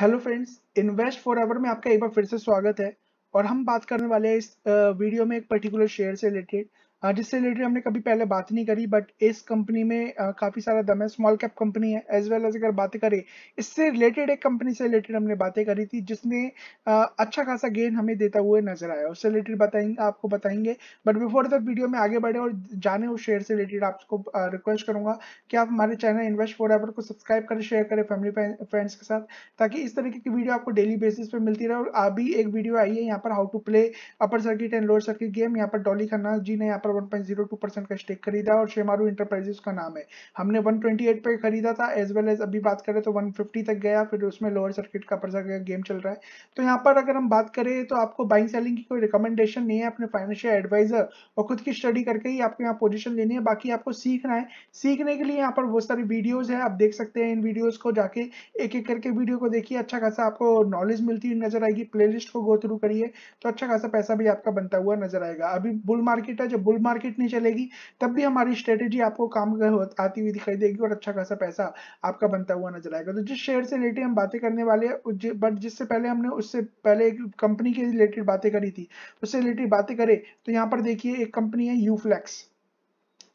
hello friends invest for ever में आपका एक बार फिर से स्वागत है और हम बात करने वाले हैं इस वीडियो में एक पर्टिकुलर शेयर से रिलेटेड Uh, जिससे रिलेटेड हमने कभी पहले बात नहीं करी बट इस कंपनी में uh, काफ़ी सारा दम है स्मॉल कैप कंपनी है एज वेल एज अगर बातें करें इससे रिलेटेड एक कंपनी से रिलेटेड हमने बातें करी थी जिसने uh, अच्छा खासा गेन हमें देता हुए नजर आया उससे रिलेटेड बताएंगे आपको बताएंगे बट बिफोर दैट वीडियो में आगे बढ़े और जाने उस शेयर से रिलेटेड आपको रिक्वेस्ट करूंगा कि आप हमारे चैनल इन्वेस्ट फॉर एवर को सब्सक्राइब करें शेयर करें फैमिली फ्रेंड्स के साथ ताकि इस तरीके की वीडियो आपको डेली बेसिस पर मिलती रहे और अभी एक वीडियो आई है यहाँ पर how to play upper circuit and lower circuit game यहाँ पर डॉली खन्ना जी ने यहाँ पर पर 1.02 परसेंट का स्टेक खरीदा और शेमारू इंटरप्राइजेस का नाम है हमने 128 पे खरीदा था एज वेल एज अभी बात करें तो 150 तक गया फिर उसमें लोअर सर्किट का पर्सा गया गेम चल रहा है तो यहाँ पर अगर हम बात करें तो आपको बाइंग सेलिंग की कोई रिकमेंडेशन नहीं है अपने फाइनेंशियल एडवाइजर और खुद की स्टडी करके ही आपको यहाँ पोजिशन लेनी है बाकी आपको सीखना है सीखने के लिए यहाँ पर बहुत सारी वीडियोज है आप देख सकते हैं इन वीडियोज को जाके एक एक करके वीडियो को देखिए अच्छा खासा आपको नॉलेज मिलती हुई नजर आएगी प्लेलिस्ट को गो थ्रू करिए तो अच्छा खासा पैसा भी आपका बनता हुआ नजर आएगा अभी बुल मार्केट है जब बुल बुल मार्केट नहीं चलेगी तब भी हमारी स्ट्रेटेजी आपको काम आती हुई दिखाई देगी और अच्छा खासा पैसा आपका बनता हुआ नजर आएगा तो जिस शेयर से रिलेटेड हम बातें करने वाले हैं बट जिससे पहले हमने उससे पहले एक कंपनी के रिलेटेड बातें करी थी उससे रिलेटेड बातें करें तो यहाँ पर देखिए एक कंपनी है यूफ्लेक्स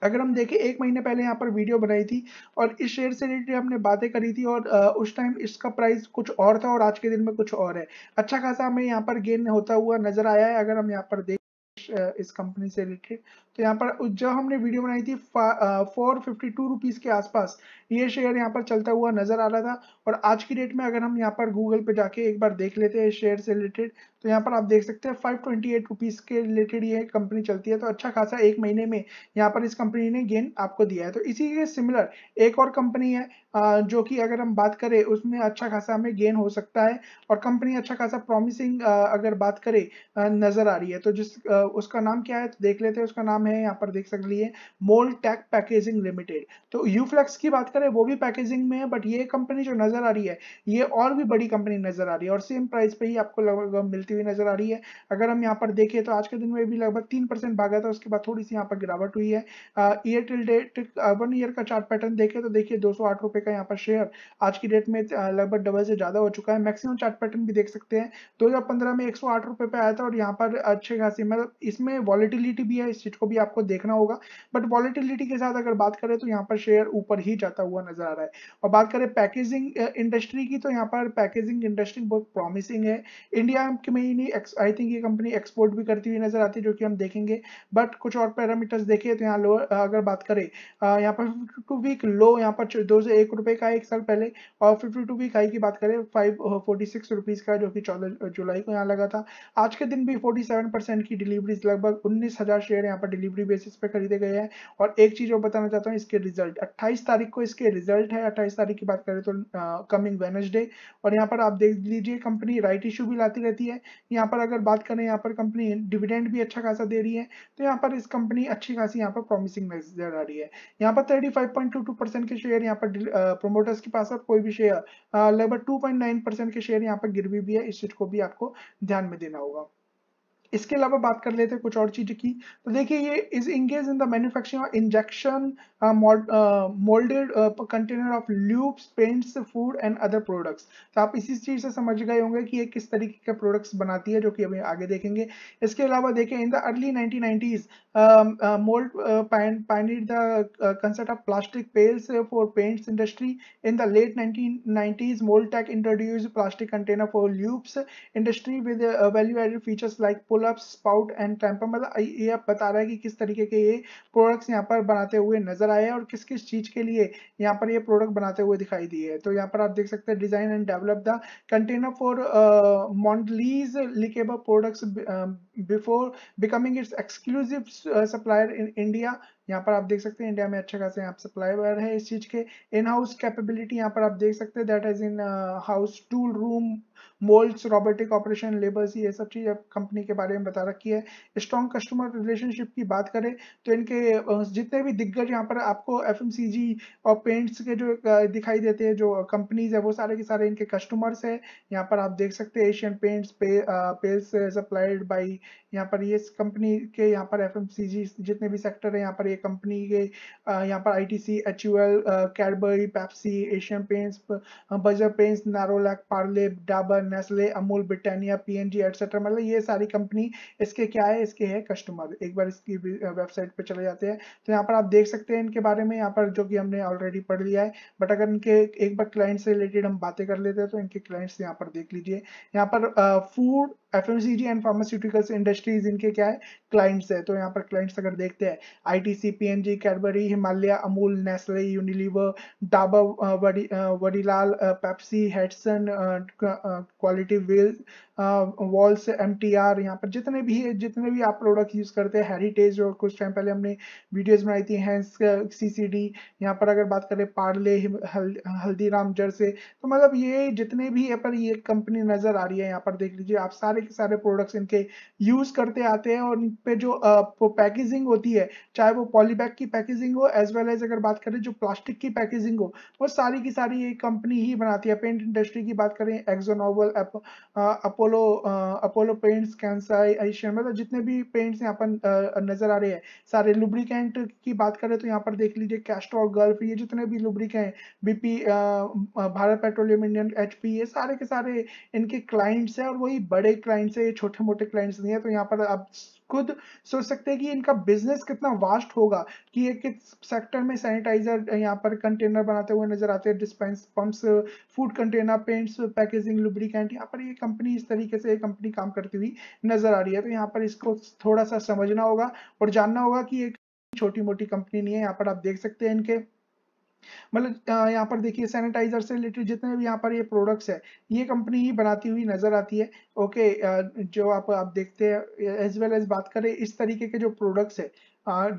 अगर हम देखें एक महीने पहले यहाँ पर वीडियो बनाई थी और इस शेयर से रिलेटेड हमने बातें करी थी और उस टाइम इसका प्राइस कुछ और था और आज के दिन में कुछ और है अच्छा खासा हमें यहाँ पर गेन होता हुआ नजर आया है अगर हम यहाँ पर देख इस कंपनी से रिलेटेड तो यहाँ पर जब हमने वीडियो बनाई थी फोर फिफ्टी टू रुपीज़ के आसपास ये शेयर यहाँ पर चलता हुआ नज़र आ रहा था और आज की डेट में अगर हम यहाँ पर गूगल पे जाके एक बार देख लेते हैं शेयर से रिलेटेड तो यहाँ पर आप देख सकते हैं फाइव ट्वेंटी एट रुपीज़ के रिलेटेड ये कंपनी चलती है तो अच्छा खासा एक महीने में यहाँ पर इस कंपनी ने गेन आपको दिया है तो इसी के सिमिलर एक और कंपनी है जो कि अगर हम बात करें उसमें अच्छा खासा हमें गेन हो सकता है और कंपनी अच्छा खासा प्रॉमिसिंग अगर बात करें नज़र आ रही है तो जिस उसका नाम क्या है तो देख लेते हैं उसका नाम है यहाँ पर देख सकते हैं मोल टैक पैकेजिंग लिमिटेड तो यूफ्लेक्स की बात करें वो भी पैकेजिंग में है बट ये कंपनी जो नज़र आ रही है ये और भी बड़ी कंपनी नज़र आ रही है और सेम प्राइस पे ही आपको लगभग मिलती बढ़ती हुई नजर आ रही है अगर हम यहाँ पर देखें तो आज के दिन में भी लगभग तीन परसेंट भागा था उसके बाद थोड़ी सी यहाँ पर गिरावट हुई है एयरटेल डेट वन ईयर का चार्ट पैटर्न देखे तो देखिए दो सौ का यहाँ पर शेयर आज की डेट में लगभग डबल से ज्यादा हो चुका है मैक्सिमम चार्ट पैटर्न भी देख सकते हैं दो में एक सौ पे आया था और यहाँ पर अच्छे खासी मतलब इसमें वॉलिटिलिटी भी है इस चीज को भी आपको देखना होगा बट वॉलिटिलिटी के साथ अगर बात करें तो यहाँ पर शेयर ऊपर ही जाता हुआ नजर आ रहा है और बात करें पैकेजिंग इंडस्ट्री की तो यहाँ पर पैकेजिंग इंडस्ट्री बहुत प्रॉमिसिंग है इंडिया में ही नहीं आई थिंक ये कंपनी एक्सपोर्ट भी करती हुई नजर आती है जो कि हम देखेंगे बट कुछ और पैरामीटर्स देखे तो यहाँ लो अगर बात करें यहाँ पर फिफ्टी टू वीक लो यहाँ पर दो से एक रुपये का एक साल पहले और फिफ्टी टू वीक हाई की बात करें फाइव फोर्टी सिक्स रुपीज़ का जो कि चौदह जुलाई को यहाँ लगा था आज के दिन भी फोर्टी सेवन परसेंट की डिलीवरीज लगभग उन्नीस हज़ार शेयर यहाँ पर डिलीवरी बेसिस पे खरीदे गए हैं और एक चीज़ और बताना चाहता हूँ इसके रिजल्ट अट्ठाईस तारीख को इसके रिजल्ट है अट्ठाईस तारीख की बात करें तो कमिंग वेनसडे और यहाँ पर आप देख लीजिए कंपनी राइट इशू भी लाती रहती है यहाँ पर अगर बात करें यहाँ पर कंपनी डिविडेंड भी अच्छा खासा दे रही है तो यहाँ पर इस कंपनी अच्छी खासी यहाँ पर प्रॉमिसिंग नजर आ रही है यहाँ पर 35.22 परसेंट के शेयर यहाँ पर प्रोमोटर्स के पास कोई भी शेयर लगभग टू परसेंट के शेयर यहाँ पर गिरवी भी है इस चीज को भी आपको ध्यान में देना होगा इसके अलावा बात कर लेते हैं कुछ और चीज़ की तो देखिए ये is engage in the manufacturing of injection moulded container of lubes paints food and other products तो आप इसी चीज़ से समझ गए होंगे कि ये किस तरीके के प्रोडक्ट्स बनाती है जो कि अभी आगे देखेंगे इसके अलावा देखें in the early nineteen nineties Mold the concept of plastic pails for paints industry in the late nineteen Mold Tek introduce plastic container for lubes industry with value added features like pull roll up spout and tamper मतलब ये आप बता रहा है कि किस तरीके के ये प्रोडक्ट्स यहाँ पर बनाते हुए नजर आए हैं और किस किस चीज के लिए यहाँ पर ये प्रोडक्ट बनाते हुए दिखाई दिए है तो यहाँ पर आप देख सकते हैं design and develop the container for Mondelez likable products before becoming its exclusive supplier in India यहाँ पर आप देख सकते हैं इंडिया में अच्छा खासा यहाँ सप्लायर है इस चीज के इन हाउस कैपेबिलिटी यहाँ पर आप देख सकते हैं that is in house tool room moulds robotic operation labours ये सब चीज़ कंपनी के बारे में बता रखी है स्ट्रॉन्ग कस्टमर रिलेशनशिप की बात करें तो इनके जितने भी दिग्गज यहाँ पर आपको एफ और पेंट्स के जो दिखाई देते हैं जो कंपनीज है वो सारे के सारे इनके कस्टमर्स है यहाँ पर आप देख सकते हैं एशियन पेंट्स पे, पेल्स सप्लाइड बाई यहाँ पर ये कंपनी के यहाँ पर एफ जितने भी सेक्टर है यहाँ पर ये कंपनी के यहाँ पर I T C H U L Cadbury Pepsi Asian Paints Berger Paints Nerolac Parle Dabur Nestle Amul Britannia PNG etcetera मतलब ये सारी कंपनी इसके क्या है इसके है कस्टमर एक बार इसकी वेबसाइट पर चले जाते हैं तो यहाँ पर आप देख सकते हैं इनके बारे में यहाँ पर जो कि हमने ऑलरेडी पढ़ लिया है बट अगर इनके एक बार क्लाइंट से रिलेटेड हम बातें कर लेते हैं तो इनके क्लाइंट्स यहाँ पर देख लीजिए यहाँ पर food FMCG and pharmaceuticals industries इनके क्या है क्लाइंट्स है तो यहाँ पर क्लाइंट्स अगर देखते हैं ITC PNG Cadbury Himalaya Amul Nestle Unilever Dabur Vadilal Pepsi Hatsun Kwality Wheel Wall's M T R यहाँ पर जितने भी जितने भी आप प्रोडक्ट यूज़ करते हैं हेरिटेज और कुछ टाइम पहले हमने वीडियोज़ बनाई थी हैंस सी सी डी यहाँ पर अगर बात करें पार्ले हल, हल्दीराम जर्से तो मतलब ये जितने भी यहाँ पर ये कंपनी नज़र आ रही है यहाँ पर देख लीजिए आप सारे के सारे प्रोडक्ट्स इनके यूज़ करते आते हैं और इन पे जो पैकेजिंग होती है चाहे वो पॉलीबैग की पैकेजिंग हो एज वेल एज अगर बात करें जो प्लास्टिक की पैकेजिंग हो वो सारी की सारी ये कंपनी ही बनाती है पेंट इंडस्ट्री की बात करें एक्जोनोवल अपो अपोलो अपोलो पेंट्स कैंसाई आइशिया मतलब जितने भी पेंट्स यहाँ पर नज़र आ रहे हैं सारे लुब्रिकेंट की बात करें तो यहाँ पर देख लीजिए कैस्ट्रॉल गल्फ ये जितने भी लुब्रिक हैं BP Bharat Petroleum Indian H ये सारे के सारे इनके क्लाइंट्स हैं और वही बड़े क्लाइंट्स हैं ये छोटे मोटे क्लाइंट्स नहीं है तो यहाँ पर आप खुद सोच सकते हैं कि इनका बिजनेस कितना वास्ट होगा कि ये किस सेक्टर में सैनिटाइजर यहाँ पर कंटेनर बनाते हुए नजर आते हैं dispense pumps food container paints packaging lubricant यहाँ पर ये कंपनी इस तरीके से ये कंपनी काम करती हुई नजर आ रही है तो यहाँ पर इसको थोड़ा सा समझना होगा और जानना होगा कि ये छोटी मोटी कंपनी नहीं है यहाँ पर आप देख सकते हैं इनके मतलब यहाँ पर देखिए सैनिटाइजर से रिलेटेड जितने भी यहाँ पर ये प्रोडक्ट्स है ये कंपनी ही बनाती हुई नजर आती है ओके जो आप आप देखते हैं एज वेल एज बात करें इस तरीके के जो प्रोडक्ट्स है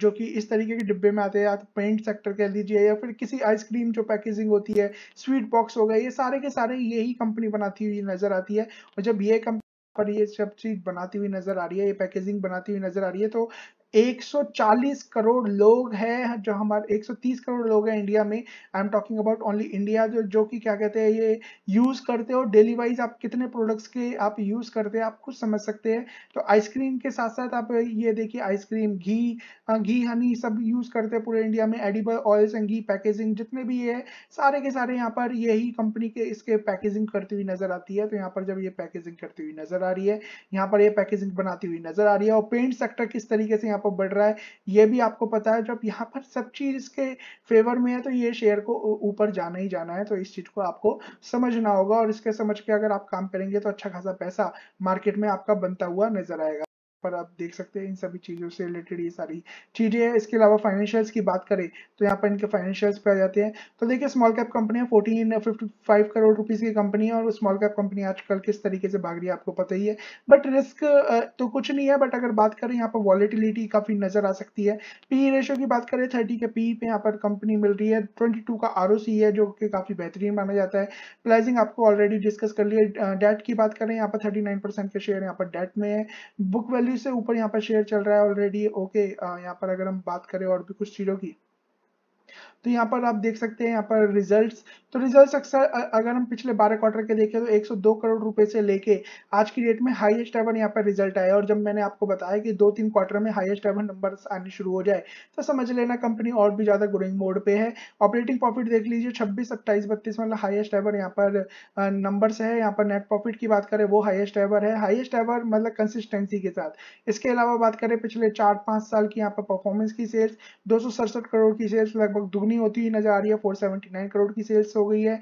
जो कि इस तरीके के डिब्बे में आते हैं या तो पेंट सेक्टर कह लीजिए या फिर किसी आइसक्रीम जो पैकेजिंग होती है स्वीट बॉक्स हो गए ये सारे के सारे यही कंपनी बनाती हुई नजर आती है और जब ये कंपनी पर ये सब चीज बनाती हुई नजर आ रही है ये पैकेजिंग बनाती हुई नजर आ रही है तो 140 करोड़ लोग हैं जो हमारे 130 करोड़ लोग हैं इंडिया में I am talking about only India जो जो कि क्या कहते हैं ये यूज़ करते हो डेली वाइज आप कितने प्रोडक्ट्स के आप यूज़ करते हैं आप कुछ समझ सकते हैं तो आइसक्रीम के साथ साथ आप ये देखिए आइसक्रीम घी हाँ, घी हनी सब यूज़ करते हैं पूरे इंडिया में edible oils and ghee packaging जितने भी ये सारे के सारे यहाँ पर यही कंपनी के इसके पैकेजिंग करती हुई नजर आती है तो यहाँ पर जब ये पैकेजिंग करती हुई नजर आ रही है यहाँ पर ये पैकेजिंग बनाती हुई नजर आ रही है और पेंट सेक्टर किस तरीके से यहाँ को बढ़ रहा है ये भी आपको पता है जब यहाँ पर सब चीज इसके फेवर में है तो ये शेयर को ऊपर जाना ही जाना है तो इस चीज को आपको समझना होगा और इसके समझ के अगर आप काम करेंगे तो अच्छा खासा पैसा मार्केट में आपका बनता हुआ नजर आएगा पर आप देख सकते हैं इन सभी चीज़ों से रिलेटेड ये सारी चीज़ें हैं इसके अलावा फाइनेंशियल्स की बात करें तो यहाँ पर इनके फाइनेंशियल्स पे आ जाते हैं तो देखिए स्मॉल कैप कंपनी है फोर्टीन फिफ्टी करोड़ रुपीज़ की कंपनी है और स्मॉल कैप कंपनी आजकल किस तरीके से भाग रही है आपको पता ही है बट रिस्क तो कुछ नहीं है बट अगर बात करें यहाँ पर वॉलिटिलिटी काफ़ी नज़र आ सकती है पी रेशियो e की बात करें थर्टी के पी e पे यहाँ पर कंपनी मिल रही है ट्वेंटी का आर है जो कि काफ़ी बेहतरीन माना जाता है प्लाइजिंग आपको ऑलरेडी डिस्कस कर लिया डेट की बात करें यहाँ पर थर्टी नाइन परसेंट के शेयर यहाँ पर डेट में है बुक वैल्यू थर्टी से ऊपर यहाँ पर शेयर चल रहा है ऑलरेडी ओके यहाँ पर अगर हम बात करें और भी कुछ चीज़ों की तो यहाँ पर आप देख सकते हैं यहाँ पर रिजल्ट्स तो रिजल्ट्स अक्सर अगर हम पिछले 12 क्वार्टर के देखें तो 102 करोड़ रुपए से लेके आज की डेट में हाईएस्ट एवर यहाँ पर रिजल्ट आया और जब मैंने आपको बताया कि दो तीन क्वार्टर में हाईएस्ट एवर नंबर आने शुरू हो जाए तो समझ लेना कंपनी और भी ज़्यादा ग्रोइंग मोड पे है ऑपरेटिंग प्रॉफिट देख लीजिए छब्बीस अट्ठाईस बत्तीस मतलब हाइएस्ट एवर यहाँ पर नंबर्स है यहाँ पर नेट प्रॉफिट की बात करें वो हाइएस्ट एवर है हाइएस्ट एवर मतलब कंसिस्टेंसी के साथ इसके अलावा बात करें पिछले चार पांच साल की यहाँ पर परफॉर्मेंस की सेल्स दो करोड़ की सेल्स लगभग दुग्नी कितनी होती हुई नजर आ रही है 479 करोड़ की सेल्स हो गई है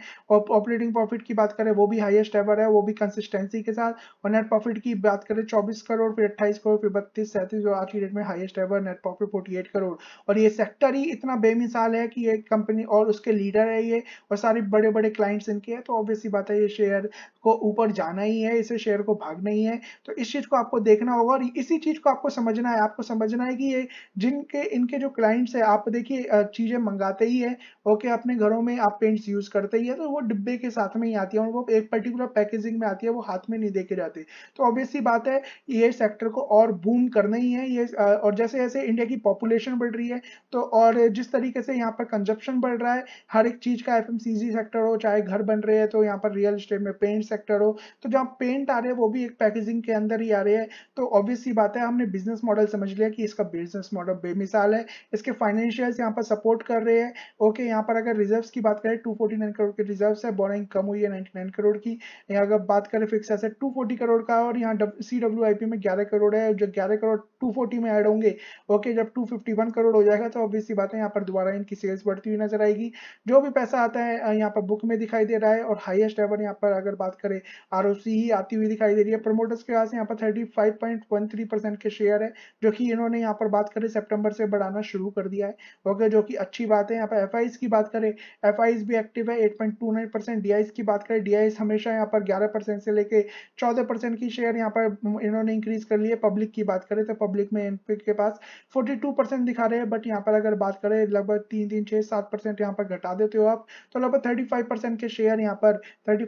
ऑपरेटिंग प्रॉफिट की बात करें वो भी हाईएस्ट एवर है वो भी कंसिस्टेंसी के साथ और नेट प्रॉफिट की बात करें चौबीस करोड़ फिर अट्ठाईस करोड़ फिर बत्तीस सैंतीस आज की डेट में highest ever net profit forty crore और ये सेक्टर ही इतना बेमिसाल है कि ये कंपनी और उसके लीडर है ये और सारे बड़े बड़े क्लाइंट्स इनके हैं तो ऑब्वियसली बात है ये शेयर को ऊपर जाना ही है इसे शेयर को भागना ही है तो इस चीज़ को आपको देखना होगा और इसी चीज़ को आपको समझना है आपको समझना है कि ये जिनके इनके जो क्लाइंट्स है आप देखिए चीज़ें मंगाते आते ही है ओके अपने घरों में आप पेंट्स यूज करते ही है तो वो डिब्बे के साथ में ही आती है और वो एक पर्टिकुलर पैकेजिंग में आती है वो हाथ में नहीं देके जाते तो ऑब्वियसली बात है ये सेक्टर को और बूम करना ही है ये और जैसे जैसे इंडिया की पॉपुलेशन बढ़ रही है तो और जिस तरीके से यहाँ पर कंजप्शन बढ़ रहा है हर एक चीज का एफ सेक्टर हो चाहे घर बन रहे हैं तो यहाँ पर रियल स्टेट में पेंट सेक्टर हो तो जहाँ पेंट आ रहे हैं वो भी एक पैकेजिंग के अंदर ही आ रहे हैं तो ऑब्वियसली बात है हमने बिजनेस मॉडल समझ लिया कि इसका बिजनेस मॉडल बेमिसाल है इसके फाइनेंशियल यहाँ पर सपोर्ट कर रहे हैं ओके यहाँ पर अगर रिजर्व की बात करें टू फोर्टी नाइन करोड़ के रिजर्व है बोरिंग कम हुई है नाइनटी नाइन करोड़ की यहाँ अगर बात करें फिक्स ऐसे टू फोर्टी करोड़ का और यहाँ सी डब्ल्यू आई पी में ग्यारह करोड़ है जो ग्यारह करोड़ टू फोर्टी में एड होंगे ओके जब टू फिफ्टी वन करोड़ हो जाएगा तो ऑब्वियसली बात है यहाँ पर दोबारा इनकी सेल्स बढ़ती हुई नजर आएगी जो भी पैसा आता है यहाँ पर बुक में दिखाई दे रहा है और हाइएस्ट एवर यहाँ पर अगर बात करें आर ही आती हुई दिखाई दे रही है प्रमोटर्स के पास यहाँ पर thirty five point one three percent के शेयर है जो कि इन्होंने यहाँ पर बात करें सेप्टेम्बर से बढ़ाना शुरू कर दिया है ओके जो कि अच्छी बात है यहाँ पर एफ की बात करें एफ भी एक्टिव है eight point two nine percent D की बात करें डी हमेशा यहाँ पर ग्यारह परसेंट से लेके चौदह परसेंट की शेयर यहाँ पर इन्होंने इंक्रीज कर लिए पब्लिक की बात करें तो पब्लिक में एनपी के पास फोर्टी परसेंट दिखा रहे हैं बट यहाँ पर अगर बात करें लगभग तीन तीन छः सात परसेंट यहाँ पर घटा देते हो आप तो लगभग थर्टी के शेयर यहाँ पर थर्टी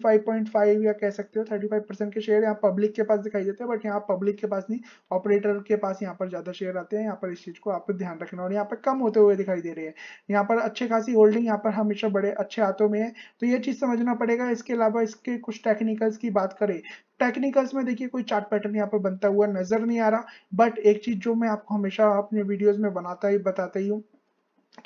या कह सकते हो थर्टी के शेयर यहाँ पब्लिक के पास दिखाई देते हैं बट यहाँ पब्लिक के पास नहीं ऑपरेटर के पास यहाँ पर ज़्यादा शेयर आते हैं यहाँ पर इस चीज़ को आप ध्यान रखना और यहाँ पर कम होते हुए दिखाई दे रहे हैं यहाँ पर पर अच्छे खासी होल्डिंग यहाँ पर हमेशा बड़े अच्छे हाथों में है तो ये चीज़ समझना पड़ेगा इसके अलावा इसके कुछ टेक्निकल्स की बात करें टेक्निकल्स में देखिए कोई चार्ट पैटर्न यहाँ पर बनता हुआ नजर नहीं आ रहा बट एक चीज़ जो मैं आपको हमेशा अपने वीडियोज़ में बनाता ही बताता ही हूँ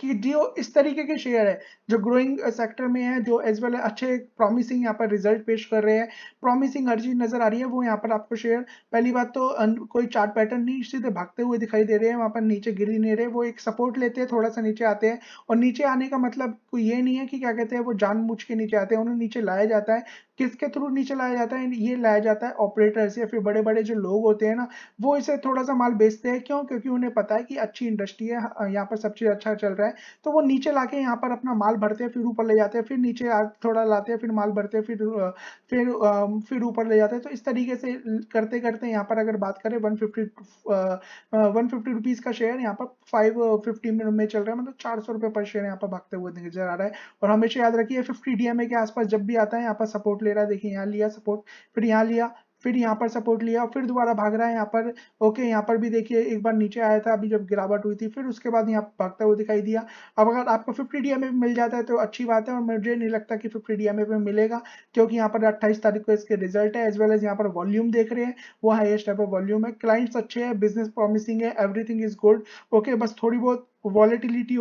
कि जो इस तरीके के शेयर है जो ग्रोइंग सेक्टर में है जो एज वेल अच्छे प्रॉमिसिंग यहाँ पर रिजल्ट पेश कर रहे हैं प्रॉमिसिंग हर चीज नजर आ रही है वो यहाँ पर आपको शेयर पहली बात तो कोई चार्ट पैटर्न नहीं सीधे भागते हुए दिखाई दे रहे हैं वहाँ पर नीचे गिर ही नहीं रहे वो एक सपोर्ट लेते हैं थोड़ा सा नीचे आते हैं और नीचे आने का मतलब ये नहीं है कि क्या कहते हैं वो जान के नीचे आते हैं उन्हें नीचे लाया जाता है किसके थ्रू नीचे लाया जाता है ये लाया जाता है ऑपरेटर्स या फिर बड़े बड़े जो लोग होते हैं ना वो इसे थोड़ा सा माल बेचते हैं क्यों क्योंकि उन्हें पता है कि अच्छी इंडस्ट्री है यहाँ पर सब चीज़ अच्छा चल रहा है तो वो नीचे ला यहाँ पर अपना माल भरते हैं फिर ऊपर ले जाते हैं फिर नीचे थोड़ा लाते हैं फिर माल भरते हैं फिर फिर फिर ऊपर ले जाते हैं तो इस तरीके से करते करते यहाँ पर अगर बात करें one fifty one fifty rupees का शेयर यहाँ पर फाइव फिफ्टी में चल रहा है मतलब चार सौ रुपये पर शेयर यहाँ पर भागते हुए नजर आ रहा है और हमेशा याद रखिए फिफ्टी डी के आसपास जब भी आता है यहाँ पर सपोर्ट ले रहा है देखिए यहाँ लिया सपोर्ट फिर यहाँ लिया फिर यहाँ पर सपोर्ट लिया फिर दोबारा भाग रहा है यहाँ पर ओके यहाँ पर भी देखिए एक बार नीचे आया था अभी जब गिरावट हुई थी फिर उसके बाद यहाँ भागता हुआ दिखाई दिया अब अगर आपको फिफ्टी डी में मिल जाता है तो अच्छी बात है और मुझे नहीं लगता कि फिफ्टी डी में मिलेगा क्योंकि यहाँ पर अट्ठाईस तारीख को इसके रिजल्ट है एज वेल एज यहाँ पर वॉल्यूम देख रहे हैं वो हाइएस्ट है वॉल्यूम है क्लाइंट्स अच्छे हैं बिजनेस प्रॉमिसिंग है एवरीथिंग इज गुड ओके बस थोड़ी बहुत वॉलिटिलिटी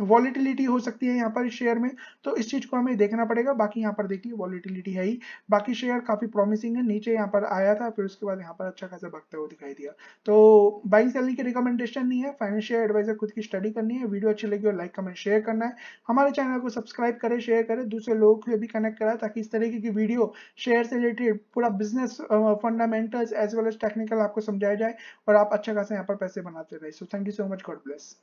वॉलीटिलिटी हो सकती है यहाँ पर इस शेयर में तो इस चीज को हमें देखना पड़ेगा बाकी यहाँ पर देखिए वॉलीटिलिटी है ही बाकी शेयर काफी प्रॉमिसिंग है नीचे यहाँ पर आया था फिर उसके बाद यहाँ पर अच्छा खासा भगता हुआ दिखाई दिया तो बाइंग सेलिंग की रिकमेंडेशन नहीं है फाइनेंशियल एडवाइजर खुद की स्टडी करनी है वीडियो अच्छी लगी और लाइक कमेंट शेयर करना है हमारे चैनल को सब्सक्राइब करें शेयर करें दूसरे लोगों को भी कनेक्ट करा ताकि इस तरीके की वीडियो शेयर से रिलेटेड पूरा business fundamentals as well as technical आपको समझाया जाए और आप अच्छा खासा यहाँ पर पैसे बनाते रहे so thank you so much God bless